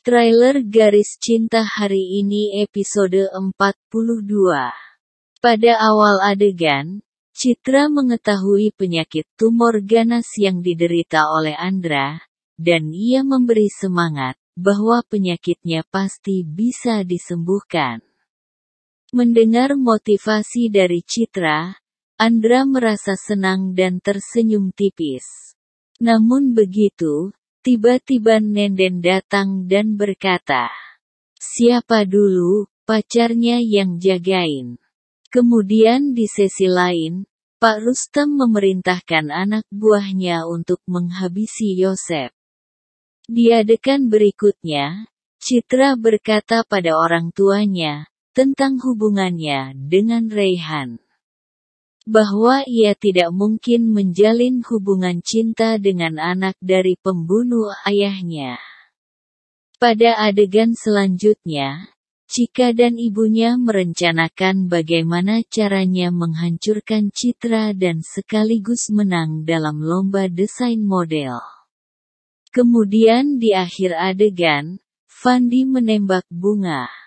Trailer Garis Cinta hari ini episode 42. Pada awal adegan, Citra mengetahui penyakit tumor ganas yang diderita oleh Andra, dan ia memberi semangat bahwa penyakitnya pasti bisa disembuhkan. Mendengar motivasi dari Citra, Andra merasa senang dan tersenyum tipis. Namun begitu, tiba-tiba Nenden datang dan berkata, Siapa dulu, pacarnya yang jagain. Kemudian di sesi lain, Pak Rustam memerintahkan anak buahnya untuk menghabisi Yosef. Di adegan berikutnya, Citra berkata pada orang tuanya tentang hubungannya dengan Rehan bahwa ia tidak mungkin menjalin hubungan cinta dengan anak dari pembunuh ayahnya. Pada adegan selanjutnya, Cika dan ibunya merencanakan bagaimana caranya menghancurkan citra dan sekaligus menang dalam lomba desain model. Kemudian di akhir adegan, Fandi menembak bunga.